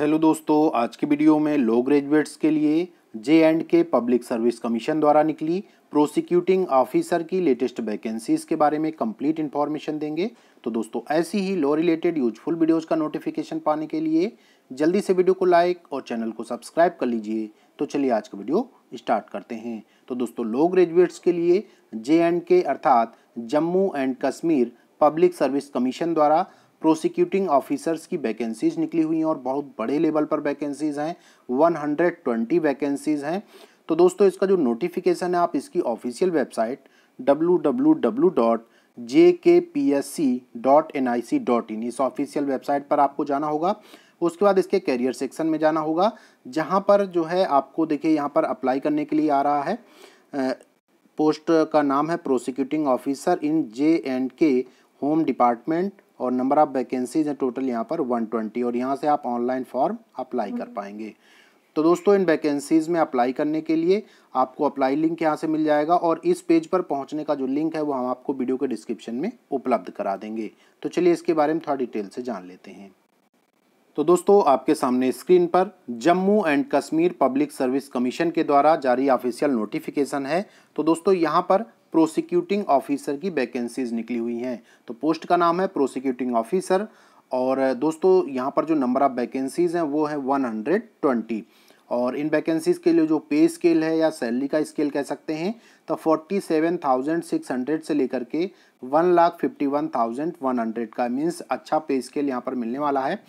Hello दोस्तों आज की वीडियो में लो ग्रेजुएट्स के लिए J and K public service commission द्वारा निकली प्रोसिक्यूटिंग ऑफिसर की लेटेस्ट वैकेंसीज के बारे में कंप्लीट इन्फॉर्मेशन देंगे तो दोस्तों ऐसी ही लो रिलेटेड यूजफुल वीडियोस का नोटिफिकेशन पाने के लिए जल्दी से वीडियो को लाइक और चैनल को सब्सक्राइब कर लीजिए तो चलिए आज का वीडियो स्टार्ट करते हैं तो दोस्तों लो ग्रेजुएट्स के लिए जे एंड के अर्थात Jammu and Kashmir public service commission द्वारा प्रोसिक्यूटिंग ऑफिसर्स की वैकेंसीज निकली हुई हैं और बहुत बड़े लेवल पर वैकेंसीज हैं 120 वैकेंसीज हैं तो दोस्तों इसका जो नोटिफिकेशन है आप इसकी ऑफिशियल वेबसाइट www.jkpsc.nic.in इस ऑफिशियल वेबसाइट पर आपको जाना होगा उसके बाद इसके कैरियर सेक्शन में जाना होगा जहाँ पर जो है आपको देखिए यहाँ पर अप्लाई करने के लिए आ रहा है पोस्ट का नाम है prosecuting officer in J and K home department और नंबर ऑफ़ वैकेंसीज हैं टोटल यहाँ पर 120 और यहाँ से आप ऑनलाइन फॉर्म अप्लाई कर हम्म। पाएंगे तो दोस्तों इन वैकेंसीज़ में अप्लाई करने के लिए आपको अप्लाई लिंक यहाँ से मिल जाएगा और इस पेज पर पहुँचने का जो लिंक है वो हम आपको वीडियो के डिस्क्रिप्शन में उपलब्ध करा देंगे तो चलिए इसके बारे में थोड़ा डिटेल से जान लेते हैं तो दोस्तों आपके सामने स्क्रीन पर Jammu and Kashmir public service commission के द्वारा जारी ऑफिशियल नोटिफिकेशन है तो दोस्तों यहाँ पर प्रोसिक्यूटिंग ऑफिसर की वैकेंसीज निकली हुई हैं तो पोस्ट का नाम है प्रोसिक्यूटिंग ऑफिसर और दोस्तों यहाँ पर जो नंबर ऑफ वैकेंसीज हैं वो है ट्वेंटी और इन वैकेंसीज़ के लिए जो पे स्केल है या सैलरी का स्केल कह सकते हैं तो forty seven thousand six hundred से लेकर के one lakh fifty one thousand one hundred का मीन्स अच्छा पे स्केल यहाँ पर मिलने वाला है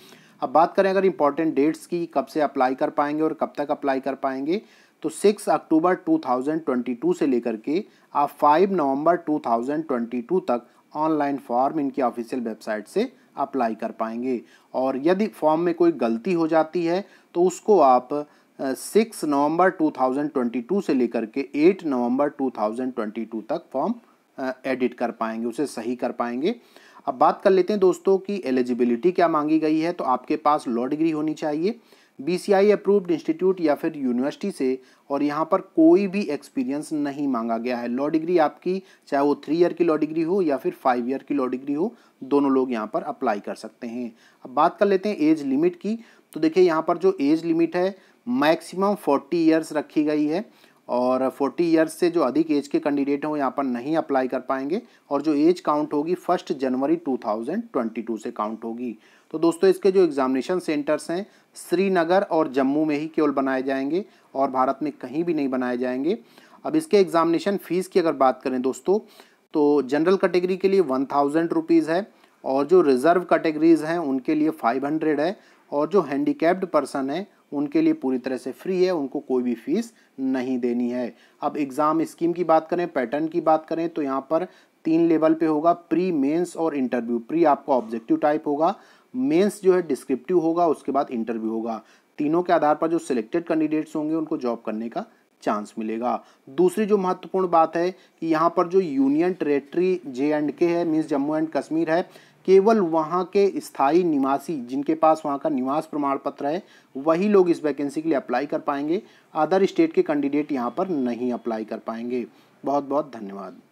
अब बात करें अगर इंपॉर्टेंट डेट्स की कब से अप्लाई कर पाएंगे और कब तक अप्लाई कर पाएंगे तो सिक्स अक्टूबर 2022 से लेकर के आप फाइव नवंबर 2022 तक ऑनलाइन फॉर्म इनकी ऑफिशियल वेबसाइट से अप्लाई कर पाएंगे और यदि फॉर्म में कोई गलती हो जाती है तो उसको आप सिक्स नवंबर 2022 से लेकर के एट नवंबर 2022 तक फॉर्म एडिट कर पाएंगे उसे सही कर पाएंगे अब बात कर लेते हैं दोस्तों की एलिजिबिलिटी क्या मांगी गई है तो आपके पास लॉ डिग्री होनी चाहिए B C I approved institute या फिर यूनिवर्सिटी से और यहाँ पर कोई भी एक्सपीरियंस नहीं मांगा गया है लॉ डिग्री आपकी चाहे वो थ्री ईयर की लॉ डिग्री हो या फिर फाइव ईयर की लॉ डिग्री हो दोनों लोग यहाँ पर अप्लाई कर सकते हैं अब बात कर लेते हैं एज लिमिट की तो देखिए यहाँ पर जो एज लिमिट है मैक्सिमम फोर्टी ईयर्स रखी गई है और 40 ईयर्स से जो अधिक एज के कैंडिडेट हैं वो यहाँ पर नहीं अप्लाई कर पाएंगे और जो एज काउंट होगी फर्स्ट जनवरी 2022 से काउंट होगी तो दोस्तों इसके जो एग्जामिनेशन सेंटर्स हैं श्रीनगर और जम्मू में ही केवल बनाए जाएंगे और भारत में कहीं भी नहीं बनाए जाएंगे अब इसके एग्जामिनेशन फ़ीस की अगर बात करें दोस्तों तो जनरल कैटेगरी के लिए वन थाउजेंड रुपीज़ है और जो रिज़र्व कैटेगरीज़ हैं उनके लिए फाइव हंड्रेड है और जो हैंडीकैप्ड पर्सन है उनके लिए पूरी तरह से फ्री है उनको कोई भी फीस नहीं देनी है अब एग्ज़ाम स्कीम की बात करें पैटर्न की बात करें तो यहाँ पर तीन लेवल पे होगा प्री मेंस और इंटरव्यू प्री आपका ऑब्जेक्टिव टाइप होगा मेंस जो है डिस्क्रिप्टिव होगा उसके बाद इंटरव्यू होगा तीनों के आधार पर जो सिलेक्टेड कैंडिडेट्स होंगे उनको जॉब करने का चांस मिलेगा दूसरी जो महत्वपूर्ण बात है कि यहाँ पर जो यूनियन टेरेटरी जे एंड के है मीन्स जम्मू एंड कश्मीर है केवल वहाँ के स्थायी निवासी जिनके पास वहाँ का निवास प्रमाण पत्र है वही लोग इस वैकेंसी के लिए अप्लाई कर पाएंगे अदर स्टेट के कैंडिडेट यहाँ पर नहीं अप्लाई कर पाएंगे बहुत बहुत धन्यवाद